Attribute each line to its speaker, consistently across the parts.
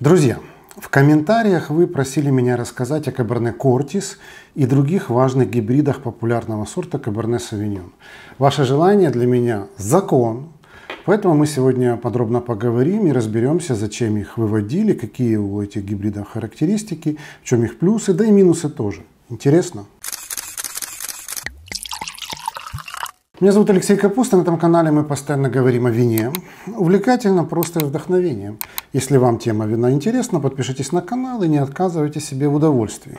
Speaker 1: Друзья, в комментариях вы просили меня рассказать о Каберне Кортис и других важных гибридах популярного сорта Каберне Савиньон. Ваше желание для меня – закон, поэтому мы сегодня подробно поговорим и разберемся, зачем их выводили, какие у этих гибридов характеристики, в чем их плюсы, да и минусы тоже. Интересно? Меня зовут Алексей Капуста, на этом канале мы постоянно говорим о вине. Увлекательно, просто и вдохновением. Если вам тема вина интересна, подпишитесь на канал и не отказывайте себе в удовольствии.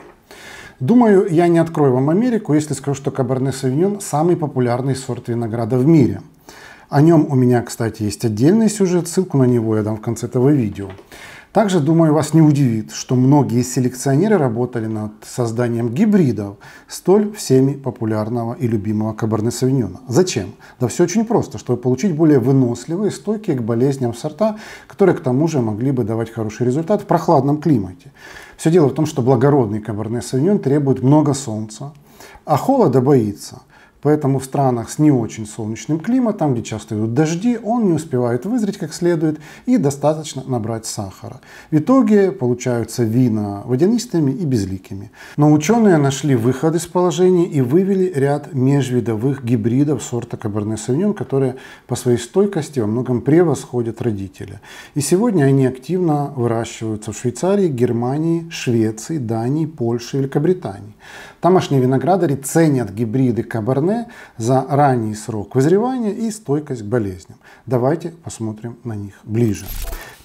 Speaker 1: Думаю, я не открою вам Америку, если скажу, что кабарне Савиньон – самый популярный сорт винограда в мире. О нем у меня, кстати, есть отдельный сюжет, ссылку на него я дам в конце этого видео. Также, думаю, вас не удивит, что многие селекционеры работали над созданием гибридов столь всеми популярного и любимого Каберне Савиньона. Зачем? Да все очень просто, чтобы получить более выносливые, стойкие к болезням сорта, которые к тому же могли бы давать хороший результат в прохладном климате. Все дело в том, что благородный Каберне Савиньон требует много солнца, а холода боится – Поэтому в странах с не очень солнечным климатом, где часто идут дожди, он не успевает вызреть как следует и достаточно набрать сахара. В итоге получаются вина водянистыми и безликими. Но ученые нашли выход из положения и вывели ряд межвидовых гибридов сорта Каберне Савиньон, которые по своей стойкости во многом превосходят родителя. И сегодня они активно выращиваются в Швейцарии, Германии, Швеции, Дании, Польше и Великобритании. Тамошние виноградари ценят гибриды Каберне за ранний срок вызревания и стойкость к болезням. Давайте посмотрим на них ближе.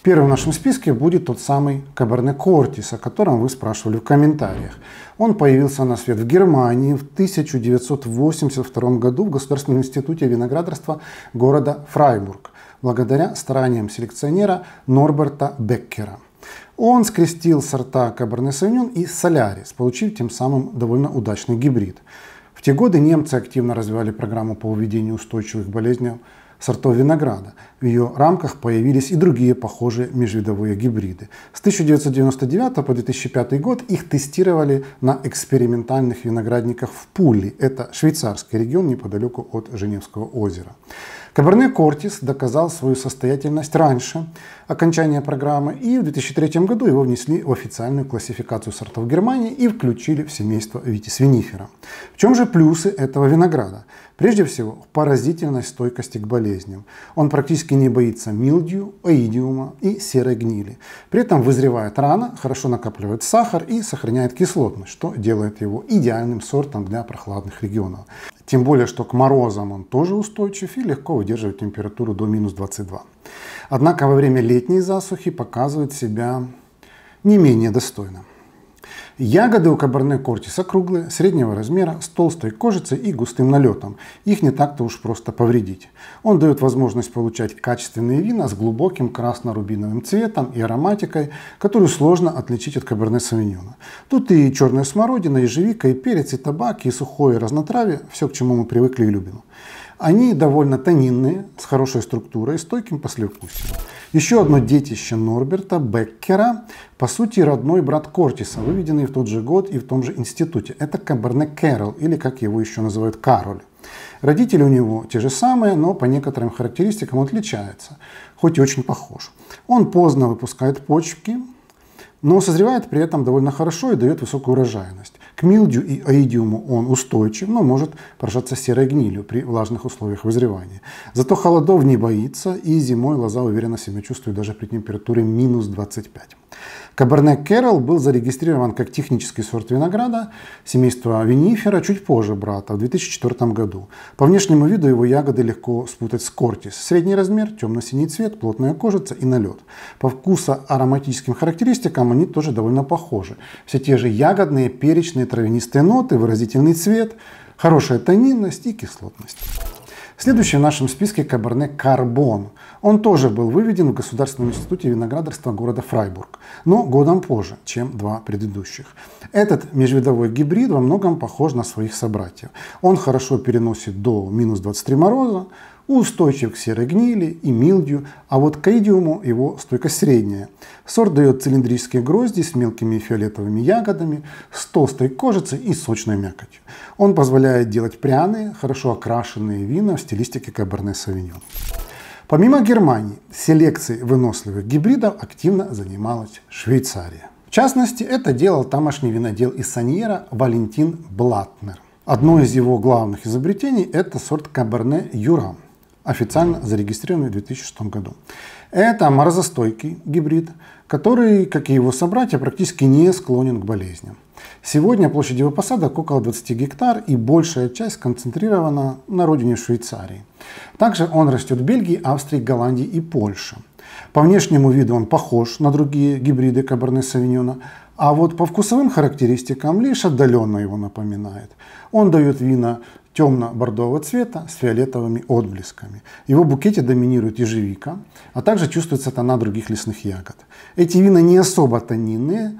Speaker 1: Первым в нашем списке будет тот самый Каберне Кортис, о котором вы спрашивали в комментариях. Он появился на свет в Германии в 1982 году в Государственном институте виноградарства города Фрайбург, благодаря стараниям селекционера Норберта Беккера. Он скрестил сорта Каберне Савиньон и Солярис, получив тем самым довольно удачный гибрид. В те годы немцы активно развивали программу по уведению устойчивых болезней сортов винограда. В ее рамках появились и другие похожие межвидовые гибриды. С 1999 по 2005 год их тестировали на экспериментальных виноградниках в Пули, Это швейцарский регион неподалеку от Женевского озера. Каберне Кортис доказал свою состоятельность раньше окончания программы, и в 2003 году его внесли в официальную классификацию сортов Германии и включили в семейство Витис Винифера. В чем же плюсы этого винограда? Прежде всего, в поразительной стойкости к болезням. Он практически не боится милдью, оидиума и серой гнили. При этом вызревает рано, хорошо накапливает сахар и сохраняет кислотность, что делает его идеальным сортом для прохладных регионов. Тем более, что к морозам он тоже устойчив и легко выдерживает температуру до минус 22. Однако во время летней засухи показывает себя не менее достойно. Ягоды у кабарне кортиса круглые, среднего размера, с толстой кожицей и густым налетом. Их не так-то уж просто повредить. Он дает возможность получать качественные вина с глубоким красно-рубиновым цветом и ароматикой, которую сложно отличить от кабарне савиньона. Тут и черная смородина, и ежевика, и перец, и табак, и сухое разнотравие – все, к чему мы привыкли и любим. Они довольно тонинные, с хорошей структурой и стойким послевкусием. Еще одно детище Норберта Беккера, по сути родной брат Кортиса, выведенный в тот же год и в том же институте. Это Каберне Кэрол, или как его еще называют Кароль. Родители у него те же самые, но по некоторым характеристикам отличается, хоть и очень похож. Он поздно выпускает почки, но созревает при этом довольно хорошо и дает высокую урожайность. К милдю и аидиуму он устойчив, но может поражаться серой гнилью при влажных условиях вызревания. Зато холодов не боится и зимой лоза уверенно себя чувствует даже при температуре минус 25. Каберне Кэрол был зарегистрирован как технический сорт винограда семейства винифера чуть позже брата, в 2004 году. По внешнему виду его ягоды легко спутать с кортис. Средний размер, темно-синий цвет, плотная кожица и налет. По вкусу ароматическим характеристикам они тоже довольно похожи. Все те же ягодные, перечные, травянистые ноты, выразительный цвет, хорошая тонинность и кислотность. Следующий в нашем списке Каберне Карбон. Он тоже был выведен в Государственном институте виноградарства города Фрайбург, но годом позже, чем два предыдущих. Этот межвидовой гибрид во многом похож на своих собратьев. Он хорошо переносит до минус 23 мороза, устойчив к серой гнили и милдию, а вот к идиуму его стойкость средняя. Сорт дает цилиндрические грозди с мелкими фиолетовыми ягодами, с толстой кожицей и сочной мякотью. Он позволяет делать пряные, хорошо окрашенные вина в стилистике Каберне Савиньон. Помимо Германии, селекцией выносливых гибридов активно занималась Швейцария. В частности, это делал тамошний винодел из Саньера Валентин Блатнер. Одно из его главных изобретений – это сорт Каберне Юрам официально зарегистрированный в 2006 году. Это морозостойкий гибрид, который, как и его собратья, практически не склонен к болезням. Сегодня площадь его посадок около 20 гектар и большая часть концентрирована на родине Швейцарии. Также он растет в Бельгии, Австрии, Голландии и Польше. По внешнему виду он похож на другие гибриды кабарне Савиньона, а вот по вкусовым характеристикам лишь отдаленно его напоминает. Он дает вина темно-бордового цвета с фиолетовыми отблесками. его букете доминирует ежевика, а также чувствуется тона других лесных ягод. Эти вина не особо тонинные,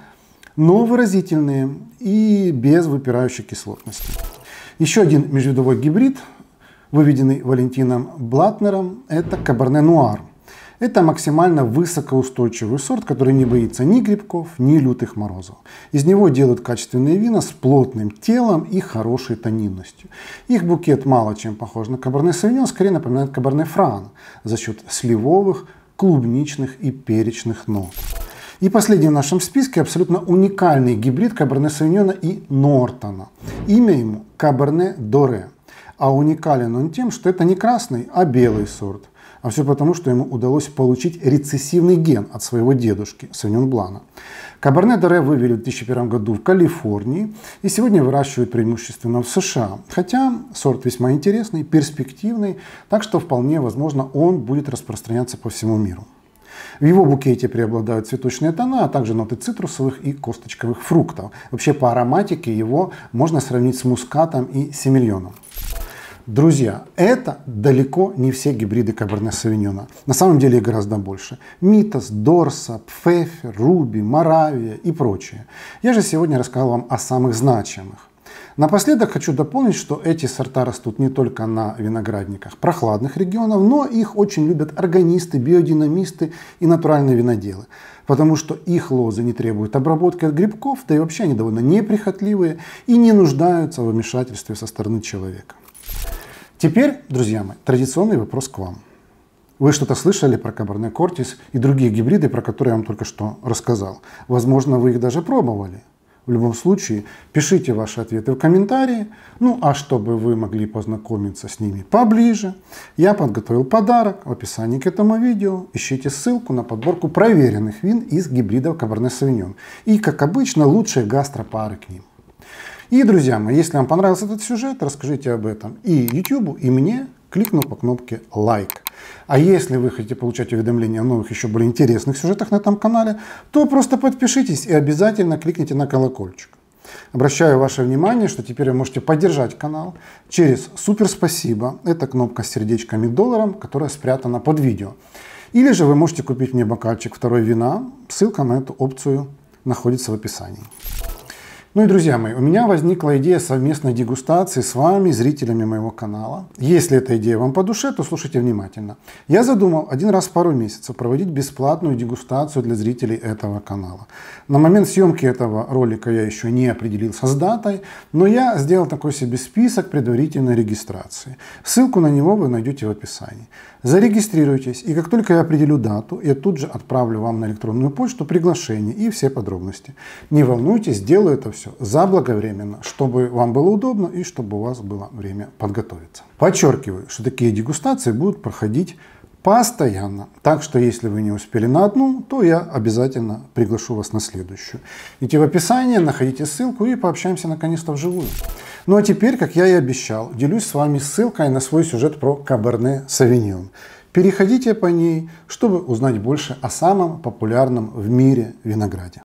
Speaker 1: но выразительные и без выпирающей кислотности. Еще один межвидовой гибрид, выведенный Валентином Блатнером, это кабарне Нуар. Это максимально высокоустойчивый сорт, который не боится ни грибков, ни лютых морозов. Из него делают качественные вина с плотным телом и хорошей тонинностью. Их букет мало чем похож на кабарне савиньон, скорее напоминает кабарне фран за счет сливовых, клубничных и перечных нот. И последний в нашем списке абсолютно уникальный гибрид кабарне Савиньона и Нортона. Имя ему кабарне Доре. А уникален он тем, что это не красный, а белый сорт – а все потому, что ему удалось получить рецессивный ген от своего дедушки Санюнблана. Кабарне-д'аре вывели в 2001 году в Калифорнии и сегодня выращивают преимущественно в США. Хотя сорт весьма интересный, перспективный, так что вполне возможно он будет распространяться по всему миру. В его букете преобладают цветочные тона, а также ноты цитрусовых и косточковых фруктов. Вообще по ароматике его можно сравнить с мускатом и семильоном. Друзья, это далеко не все гибриды Каберне Савиньона. На самом деле их гораздо больше. Митас, Дорса, Пфефер, Руби, Моравия и прочее. Я же сегодня рассказал вам о самых значимых. Напоследок хочу дополнить, что эти сорта растут не только на виноградниках прохладных регионов, но их очень любят органисты, биодинамисты и натуральные виноделы, потому что их лозы не требуют обработки от грибков, да и вообще они довольно неприхотливые и не нуждаются в вмешательстве со стороны человека. Теперь, друзья мои, традиционный вопрос к вам. Вы что-то слышали про Кабарне Кортис и другие гибриды, про которые я вам только что рассказал. Возможно, вы их даже пробовали. В любом случае, пишите ваши ответы в комментарии. Ну, а чтобы вы могли познакомиться с ними поближе, я подготовил подарок в описании к этому видео. Ищите ссылку на подборку проверенных вин из гибридов Кабарне Савиньон. И, как обычно, лучшие гастропары к ним. И, друзья мои, если вам понравился этот сюжет, расскажите об этом и YouTube, и мне, кликнув по кнопке «Лайк». А если вы хотите получать уведомления о новых, еще более интересных сюжетах на этом канале, то просто подпишитесь и обязательно кликните на колокольчик. Обращаю ваше внимание, что теперь вы можете поддержать канал через «Супер спасибо». Это кнопка с сердечками долларом, которая спрятана под видео. Или же вы можете купить мне бокальчик второй вина. Ссылка на эту опцию находится в описании. Ну и, друзья мои, у меня возникла идея совместной дегустации с вами, зрителями моего канала. Если эта идея вам по душе, то слушайте внимательно. Я задумал один раз в пару месяцев проводить бесплатную дегустацию для зрителей этого канала. На момент съемки этого ролика я еще не определился с датой, но я сделал такой себе список предварительной регистрации. Ссылку на него вы найдете в описании. Зарегистрируйтесь, и как только я определю дату, я тут же отправлю вам на электронную почту приглашение и все подробности. Не волнуйтесь, сделаю это все все заблаговременно, чтобы вам было удобно и чтобы у вас было время подготовиться. Подчеркиваю, что такие дегустации будут проходить постоянно. Так что, если вы не успели на одну, то я обязательно приглашу вас на следующую. Идите в описание, находите ссылку и пообщаемся наконец-то вживую. Ну а теперь, как я и обещал, делюсь с вами ссылкой на свой сюжет про Каберне Савиньон. Переходите по ней, чтобы узнать больше о самом популярном в мире винограде.